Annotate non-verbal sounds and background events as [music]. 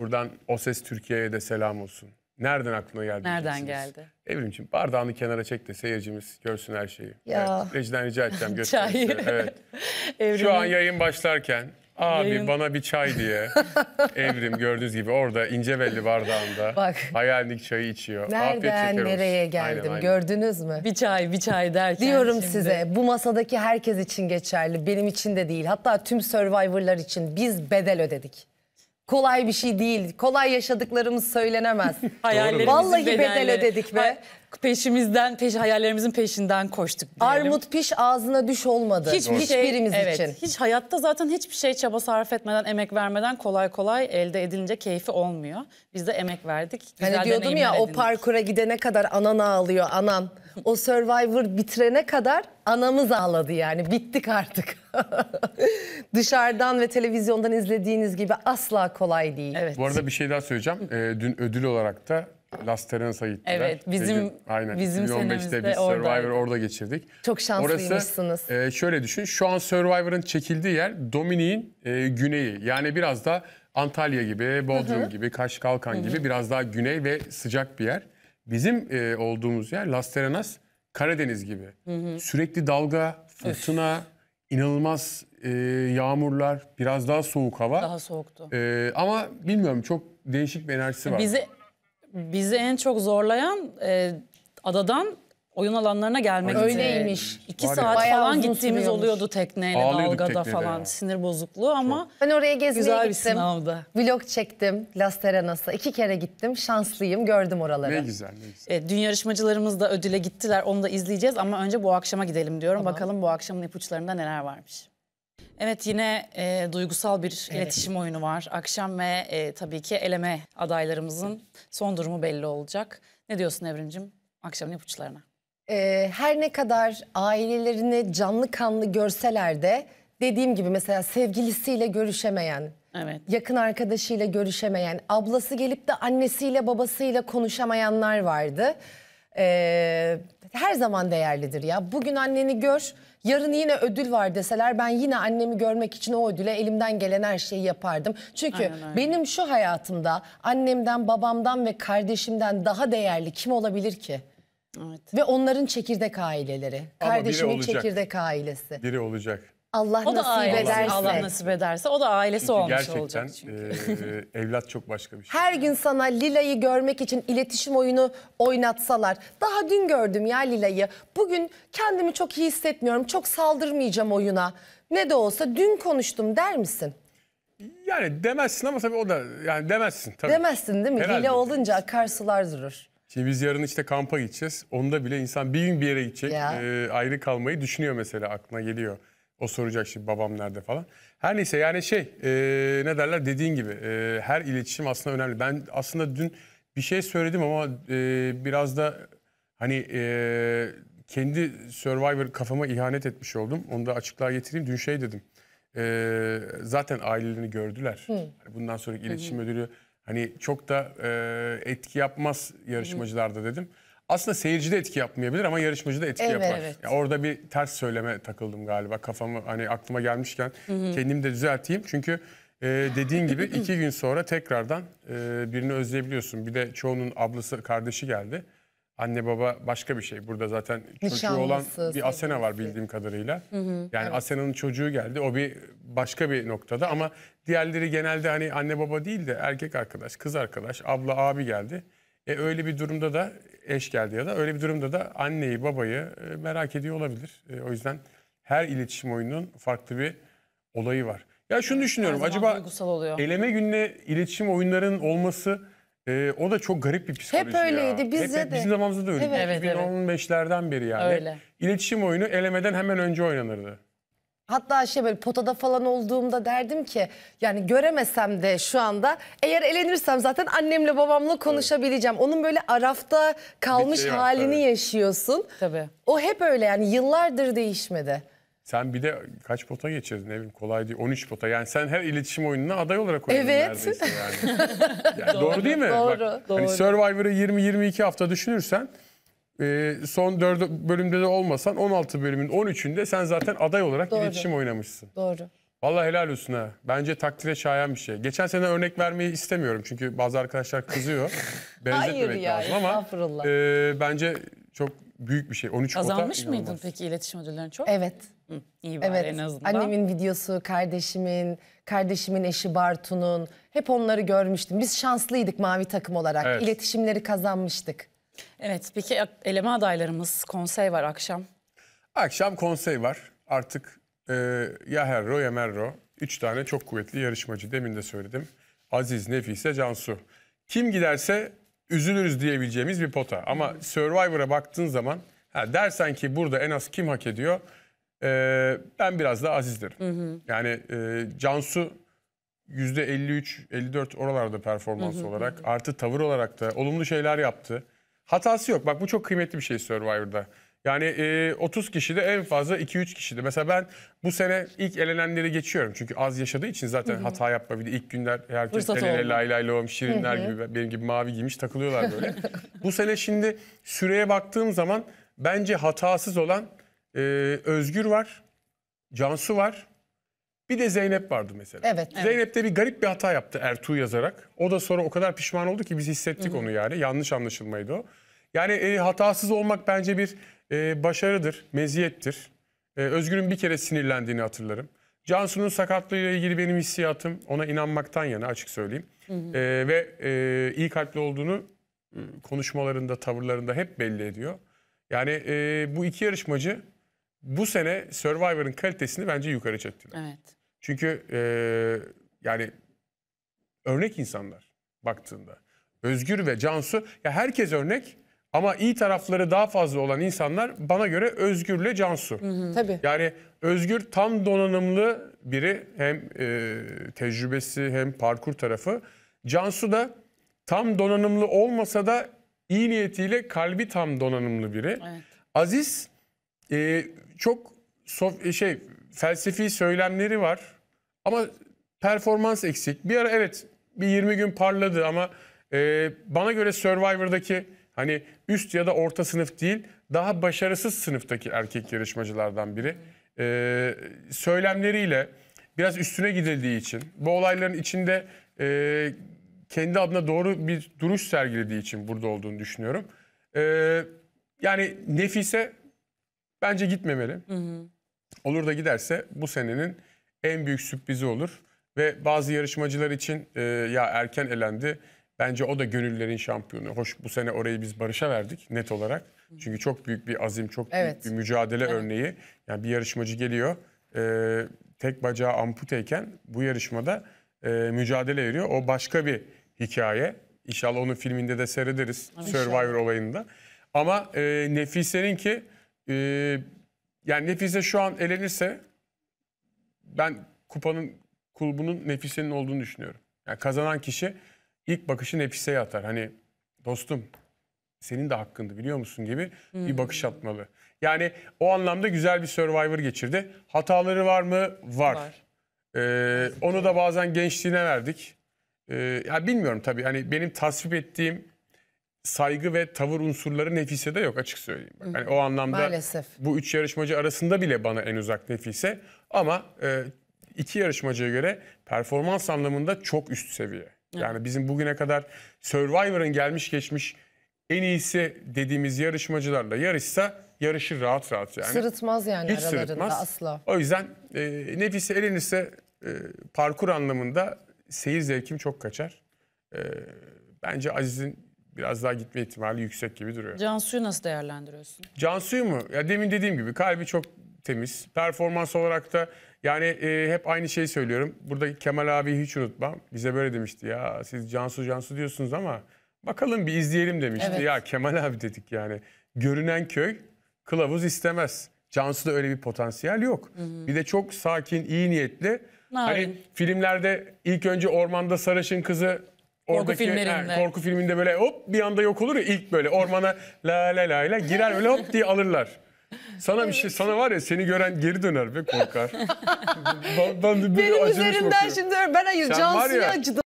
Buradan O Ses Türkiye'ye de selam olsun. Nereden aklına geldi? Nereden geldi? Evrimciğim bardağını kenara çek de seyircimiz görsün her şeyi. Ya. Evet, Rejiden rica edeceğim [laughs] gösterisi. evet. [laughs] Evrim... Şu an yayın başlarken abi yayın... bana bir çay diye [laughs] Evrim gördüğünüz gibi orada ince belli bardağında Bak. hayalindeki çayı içiyor. Nereden nereye olsun. geldim aynen, aynen. gördünüz mü? Bir çay bir çay derken Diyorum şimdi. size bu masadaki herkes için geçerli benim için de değil hatta tüm Survivor'lar için biz bedel ödedik kolay bir şey değil. Kolay yaşadıklarımız söylenemez. [laughs] Hayallerimizin Vallahi bedel ödedik be peşimizden, peş hayallerimizin peşinden koştuk diyelim. Armut piş ağzına düş olmadı. Hiçbir şey- hiçbirimiz şey, evet, için. Hiç hayatta zaten hiçbir şey çaba sarf etmeden, emek vermeden kolay kolay elde edilince keyfi olmuyor. Biz de emek verdik. Güzel hani diyordum ya edindik. o parkura gidene kadar anan ağlıyor anam. O Survivor bitirene kadar anamız ağladı yani bittik artık. [laughs] Dışarıdan ve televizyondan izlediğiniz gibi asla kolay değil. Evet. Bu arada bir şey daha söyleyeceğim. Ee, dün ödül olarak da Las Terenas'a gittiler. Evet bizim Peki, aynen. bizim 2015'te biz Survivor oradaydı. orada geçirdik. Çok şanslıymışsınız. Orası, e, şöyle düşün şu an Survivor'ın çekildiği yer Dominik'in e, güneyi. Yani biraz da Antalya gibi, Bodrum Hı-hı. gibi, Kaş Kalkan Hı-hı. gibi biraz daha güney ve sıcak bir yer. Bizim e, olduğumuz yer Las Terenas Karadeniz gibi. Hı-hı. Sürekli dalga, fırtına, Öf. inanılmaz e, yağmurlar, biraz daha soğuk hava. Daha soğuktu. E, ama bilmiyorum çok değişik bir enerjisi var. Bizi bizi en çok zorlayan e, adadan oyun alanlarına gelmek. Öyleymiş. İki Var saat Bayağı falan gittiğimiz oluyordu tekneyle, Ağlıyorduk dalgada teknede falan. ya. Sinir bozukluğu ama Ben oraya gezmeye güzel bir gittim. sınavdı. Vlog çektim Las Terenas'a. İki kere gittim. Şanslıyım gördüm oraları. Ne güzel ne güzel. E, dün yarışmacılarımız da ödüle gittiler. Onu da izleyeceğiz ama önce bu akşama gidelim diyorum. Bakalım bu akşamın ipuçlarında neler varmış. Evet yine e, duygusal bir evet. iletişim oyunu var. Akşam ve e, tabii ki eleme adaylarımızın son durumu belli olacak. Ne diyorsun Evrim'cim akşamın ipuçlarına? Ee, her ne kadar ailelerini canlı kanlı görseler de dediğim gibi mesela sevgilisiyle görüşemeyen, evet. yakın arkadaşıyla görüşemeyen, ablası gelip de annesiyle babasıyla konuşamayanlar vardı. Ee, her zaman değerlidir ya. Bugün anneni gör Yarın yine ödül var deseler ben yine annemi görmek için o ödüle elimden gelen her şeyi yapardım. Çünkü aynen, aynen. benim şu hayatımda annemden, babamdan ve kardeşimden daha değerli kim olabilir ki? Evet. Ve onların çekirdek aileleri. Ama Kardeşimin çekirdek ailesi. Biri olacak. Allah o da nasip ailesi, ederse. Allah nasip ederse o da ailesi çünkü olmuş gerçekten, olacak e, çünkü. [laughs] evlat çok başka bir şey. Her gün sana Lila'yı görmek için iletişim oyunu oynatsalar. Daha dün gördüm ya Lila'yı. Bugün kendimi çok iyi hissetmiyorum. Çok saldırmayacağım oyuna. Ne de olsa dün konuştum der misin? Yani demezsin ama tabii o da yani demezsin. Tabii. Demezsin değil mi? Herhalde. Hile olunca akarsular durur. Şimdi biz yarın işte kampa gideceğiz. Onda bile insan bir gün bir yere gidecek. Ya. Ee, ayrı kalmayı düşünüyor mesela aklına geliyor. O soracak şimdi babam nerede falan. Her neyse yani şey e, ne derler dediğin gibi e, her iletişim aslında önemli. Ben aslında dün bir şey söyledim ama e, biraz da hani e, kendi Survivor kafama ihanet etmiş oldum. Onu da açıklığa getireyim. Dün şey dedim. E, zaten ailelerini gördüler. Hı. Hani bundan sonraki iletişim Hı. ödülü hani çok da e, etki yapmaz yarışmacılarda dedim aslında seyirci de etki yapmayabilir ama yarışmacı da etki evet, yapar. Evet. Ya orada bir ters söyleme takıldım galiba. Kafamı hani aklıma gelmişken Hı -hı. kendimi de düzelteyim. Çünkü e, dediğin gibi [laughs] iki gün sonra tekrardan e, birini özleyebiliyorsun. Bir de çoğunun ablası, kardeşi geldi. Anne baba başka bir şey. Burada zaten çocuğu olan bir Asena var bildiğim kadarıyla. Hı hı, yani evet. Asena'nın çocuğu geldi. O bir başka bir noktada ama diğerleri genelde hani anne baba değil de erkek arkadaş, kız arkadaş, abla, abi geldi. E öyle bir durumda da eş geldi ya da öyle bir durumda da anneyi babayı e, merak ediyor olabilir. E, o yüzden her iletişim oyununun farklı bir olayı var. Ya şunu düşünüyorum acaba eleme gününe iletişim oyunların olması e, o da çok garip bir psikoloji Hep öyleydi, bizde hep, de. Bizim zamanımızda da öyleydi. Evet, evet, evet. 2015'lerden beri yani. Öyle. İletişim oyunu elemeden hemen önce oynanırdı. Hatta şey böyle potada falan olduğumda derdim ki yani göremesem de şu anda eğer elenirsem zaten annemle babamla konuşabileceğim. Evet. Onun böyle arafta kalmış şey halini tabii. yaşıyorsun. Tabii. O hep öyle yani yıllardır değişmedi. Sen bir de kaç pota geçirdin ne bileyim kolay değil 13 pota yani sen her iletişim oyununa aday olarak oynadın evet. neredeyse yani. [laughs] yani doğru, doğru değil mi? Doğru. Bak, hani doğru. Hani Survivor'ı 20-22 hafta düşünürsen e, son 4 bölümde de olmasan 16 bölümün 13'ünde sen zaten aday olarak Doğru. iletişim oynamışsın. Doğru. Vallahi helal olsun ha. Bence takdire şayan bir şey. Geçen sene örnek vermeyi istemiyorum çünkü bazı arkadaşlar kızıyor. [laughs] Benzetmemek ya, lazım ama e, bence çok büyük bir şey. 13 Azalmış kota, mıydın peki iletişim ödüllerini çok? Evet. İyi var evet. en azından. Annemin videosu, kardeşimin, kardeşimin eşi Bartu'nun hep onları görmüştüm. Biz şanslıydık mavi takım olarak. Evet. İletişimleri kazanmıştık. Evet peki eleme adaylarımız konsey var akşam. Akşam konsey var. Artık e, ya Herro ya Merro. Üç tane çok kuvvetli yarışmacı. Demin de söyledim. Aziz, Nefise, Cansu. Kim giderse üzülürüz diyebileceğimiz bir pota. Ama Survivor'a baktığın zaman ha, dersen ki burada en az kim hak ediyor? E, ben biraz daha Aziz derim. Hı hı. Yani e, Cansu %53-54 oralarda performans hı hı, olarak. Artı tavır olarak da olumlu şeyler yaptı. Hatası yok. Bak bu çok kıymetli bir şey Survivor'da. Yani e, 30 de en fazla 2-3 kişide. Mesela ben bu sene ilk elenenleri geçiyorum. Çünkü az yaşadığı için zaten Hı-hı. hata yapma. Bir de ilk günler herkes Fırsat el ele şirinler Hı-hı. gibi benim gibi mavi giymiş takılıyorlar böyle. bu sene şimdi süreye baktığım zaman bence hatasız olan e, Özgür var, Cansu var, bir de Zeynep vardı mesela. Evet. Zeynep de bir garip bir hata yaptı Ertuğ yazarak. O da sonra o kadar pişman oldu ki biz hissettik Hı -hı. onu yani. Yanlış anlaşılmaydı o. Yani e, hatasız olmak bence bir e, başarıdır, meziyettir. E, Özgür'ün bir kere sinirlendiğini hatırlarım. Cansu'nun sakatlığıyla ilgili benim hissiyatım ona inanmaktan yana açık söyleyeyim. Hı hı. E, ve e, iyi kalpli olduğunu ıı, konuşmalarında, tavırlarında hep belli ediyor. Yani e, bu iki yarışmacı bu sene Survivor'ın kalitesini bence yukarı çektiler. Evet. Çünkü e, yani örnek insanlar baktığında. Özgür ve Cansu ya herkes örnek ama iyi tarafları daha fazla olan insanlar bana göre Özgür'le Cansu. Hı hı. Tabii. Yani Özgür tam donanımlı biri hem e, tecrübesi hem parkur tarafı. Cansu da tam donanımlı olmasa da iyi niyetiyle kalbi tam donanımlı biri. Evet. Aziz e, çok sof şey felsefi söylemleri var ama performans eksik. Bir ara evet bir 20 gün parladı ama e, bana göre Survivor'daki hani üst ya da orta sınıf değil daha başarısız sınıftaki erkek yarışmacılardan biri. E, söylemleriyle biraz üstüne gidildiği için bu olayların içinde e, kendi adına doğru bir duruş sergilediği için burada olduğunu düşünüyorum. E, yani Nefise bence gitmemeli. Hı hı. Olur da giderse bu senenin en büyük sürprizi olur. Ve bazı yarışmacılar için e, ya erken elendi. Bence o da gönüllerin şampiyonu. Hoş bu sene orayı biz Barış'a verdik net olarak. Çünkü çok büyük bir azim, çok evet. büyük bir mücadele evet. örneği. Yani bir yarışmacı geliyor, e, tek bacağı amputeyken bu yarışmada e, mücadele veriyor. O başka bir hikaye. İnşallah onun filminde de seyrederiz. İnşallah. Survivor olayında. Ama e, Nefise'nin ki... E, yani Nefise şu an elenirse ben kupanın kulbunun Nefise'nin olduğunu düşünüyorum. Yani kazanan kişi ilk bakışı Nefise'ye atar. Hani dostum senin de hakkındı biliyor musun gibi hmm. bir bakış atmalı. Yani o anlamda güzel bir Survivor geçirdi. Hataları var mı? Var. var. Ee, onu da bazen gençliğine verdik. Ee, ya bilmiyorum tabii. Hani benim tasvip ettiğim saygı ve tavır unsurları Nefise de yok açık söyleyeyim. Bak. Yani o anlamda Maalesef. bu üç yarışmacı arasında bile bana en uzak Nefise ama e, iki yarışmacıya göre performans anlamında çok üst seviye. Yani bizim bugüne kadar Survivor'ın gelmiş geçmiş en iyisi dediğimiz yarışmacılarla yarışsa yarışır rahat rahat yani. Sırıtmaz yani Hiç aralarında sırıtmaz. asla. O yüzden e, Nefise elenirse e, parkur anlamında seyir zevkim çok kaçar. E, bence Aziz'in biraz daha gitme ihtimali yüksek gibi duruyor. Cansu'yu nasıl değerlendiriyorsun? Cansu'yu mu? Ya demin dediğim gibi kalbi çok temiz. Performans olarak da yani e, hep aynı şeyi söylüyorum. Burada Kemal abi hiç unutmam. Bize böyle demişti ya siz Cansu Cansu diyorsunuz ama bakalım bir izleyelim demişti. Evet. Ya Kemal abi dedik yani. Görünen köy kılavuz istemez. Cansu'da öyle bir potansiyel yok. Hı hı. Bir de çok sakin, iyi niyetli. Hani Narin. Hani filmlerde ilk önce ormanda sarışın kızı korku filmlerinde. korku filminde böyle hop bir anda yok olur ya ilk böyle ormana la la la la girer böyle hop diye alırlar. Sana bir şey, sana var ya seni gören geri döner ve korkar. [laughs] ben, ben de böyle Benim acımış üzerimden bakıyor. şimdi ben hayır Sen var Cansu'ya ya, acıdım.